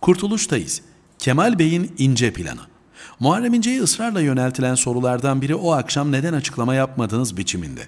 Kurtuluştayız. Kemal Bey'in ince planı. Muharrem İnce'ye ısrarla yöneltilen sorulardan biri o akşam neden açıklama yapmadınız biçiminde.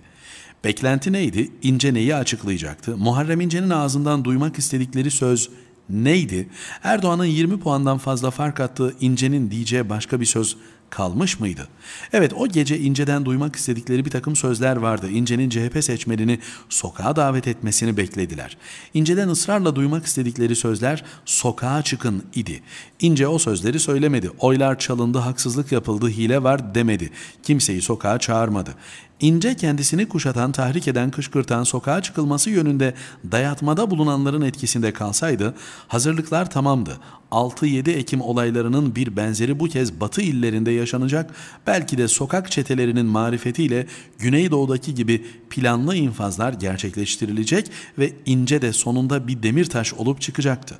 Beklenti neydi? İnce neyi açıklayacaktı? Muharrem İnce'nin ağzından duymak istedikleri söz neydi? Erdoğan'ın 20 puandan fazla fark attığı İnce'nin diyeceği başka bir söz kalmış mıydı? Evet o gece İnce'den duymak istedikleri bir takım sözler vardı. İnce'nin CHP seçmenini sokağa davet etmesini beklediler. İnce'den ısrarla duymak istedikleri sözler sokağa çıkın idi. İnce o sözleri söylemedi. Oylar çalındı, haksızlık yapıldı, hile var demedi. Kimseyi sokağa çağırmadı ince kendisini kuşatan, tahrik eden, kışkırtan, sokağa çıkılması yönünde dayatmada bulunanların etkisinde kalsaydı, hazırlıklar tamamdı. 6-7 Ekim olaylarının bir benzeri bu kez batı illerinde yaşanacak, belki de sokak çetelerinin marifetiyle Güneydoğu'daki gibi planlı infazlar gerçekleştirilecek ve ince de sonunda bir demir taş olup çıkacaktı.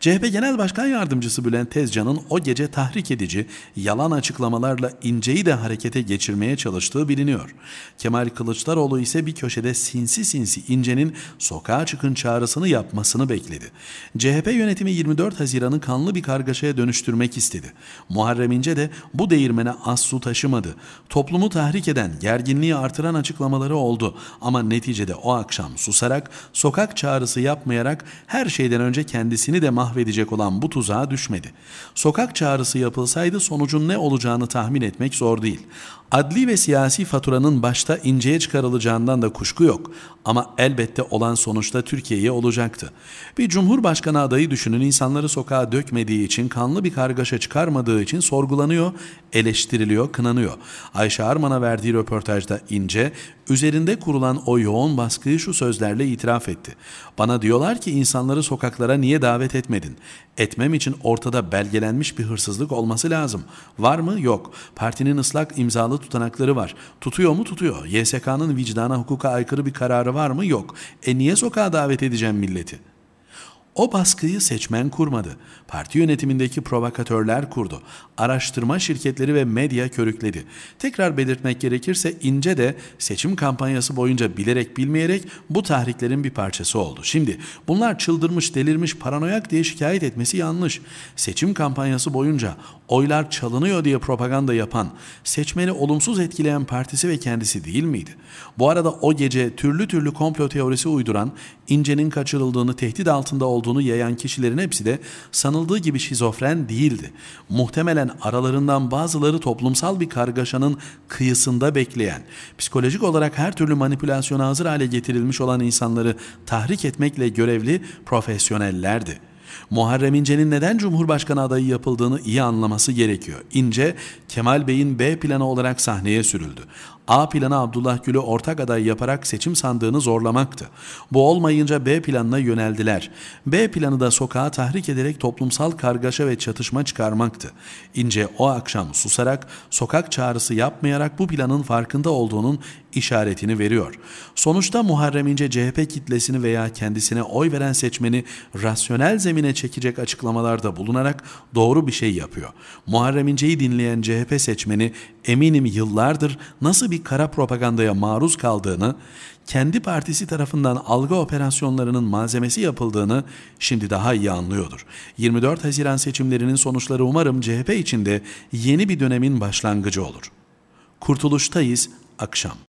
CHP Genel Başkan Yardımcısı Bülent Tezcan'ın o gece tahrik edici, yalan açıklamalarla inceyi de harekete geçirmeye çalıştığı biliniyor. Kemal Kılıçdaroğlu ise bir köşede sinsi sinsi İnce'nin sokağa çıkın çağrısını yapmasını bekledi. CHP yönetimi 24 Haziran'ı kanlı bir kargaşaya dönüştürmek istedi. Muharrem İnce de bu değirmene az su taşımadı. Toplumu tahrik eden, gerginliği artıran açıklamaları oldu ama neticede o akşam susarak, sokak çağrısı yapmayarak her şeyden önce kendisini de mahvedecek olan bu tuzağa düşmedi. Sokak çağrısı yapılsaydı sonucun ne olacağını tahmin etmek zor değil. Adli ve siyasi faturanın başta inceye çıkarılacağından da kuşku yok ama elbette olan sonuçta Türkiye'ye olacaktı. Bir cumhurbaşkanı adayı düşünün insanları sokağa dökmediği için, kanlı bir kargaşa çıkarmadığı için sorgulanıyor, eleştiriliyor, kınanıyor. Ayşe Arman'a verdiği röportajda ince, üzerinde kurulan o yoğun baskıyı şu sözlerle itiraf etti. Bana diyorlar ki insanları sokaklara niye davet etmedin? Etmem için ortada belgelenmiş bir hırsızlık olması lazım. Var mı? Yok. Partinin ıslak imzalı tutanakları var. Tutuyor mu? Tutuyor. YSK'nın vicdana hukuka aykırı bir kararı var mı? Yok. E niye sokağa davet edeceğim milleti? O baskıyı seçmen kurmadı. Parti yönetimindeki provokatörler kurdu. Araştırma şirketleri ve medya körükledi. Tekrar belirtmek gerekirse İnce de seçim kampanyası boyunca bilerek bilmeyerek bu tahriklerin bir parçası oldu. Şimdi bunlar çıldırmış, delirmiş, paranoyak diye şikayet etmesi yanlış. Seçim kampanyası boyunca oylar çalınıyor diye propaganda yapan, seçmeni olumsuz etkileyen partisi ve kendisi değil miydi? Bu arada o gece türlü türlü komplo teorisi uyduran, İnce'nin kaçırıldığını tehdit altında olduğu olduğunu yayan kişilerin hepsi de sanıldığı gibi şizofren değildi. Muhtemelen aralarından bazıları toplumsal bir kargaşanın kıyısında bekleyen, psikolojik olarak her türlü manipülasyona hazır hale getirilmiş olan insanları tahrik etmekle görevli profesyonellerdi. Muharrem İnce'nin neden Cumhurbaşkanı adayı yapıldığını iyi anlaması gerekiyor. İnce, Kemal Bey'in B planı olarak sahneye sürüldü. A planı Abdullah Gül'ü ortak aday yaparak seçim sandığını zorlamaktı. Bu olmayınca B planına yöneldiler. B planı da sokağa tahrik ederek toplumsal kargaşa ve çatışma çıkarmaktı. İnce o akşam susarak, sokak çağrısı yapmayarak bu planın farkında olduğunun işaretini veriyor. Sonuçta Muharrem İnce CHP kitlesini veya kendisine oy veren seçmeni rasyonel zemine çekecek açıklamalarda bulunarak doğru bir şey yapıyor. Muharrem İnce'yi dinleyen CHP seçmeni eminim yıllardır nasıl bir bir kara propagandaya maruz kaldığını, kendi partisi tarafından algı operasyonlarının malzemesi yapıldığını şimdi daha iyi anlıyordur. 24 Haziran seçimlerinin sonuçları umarım CHP içinde yeni bir dönemin başlangıcı olur. Kurtuluştayız akşam.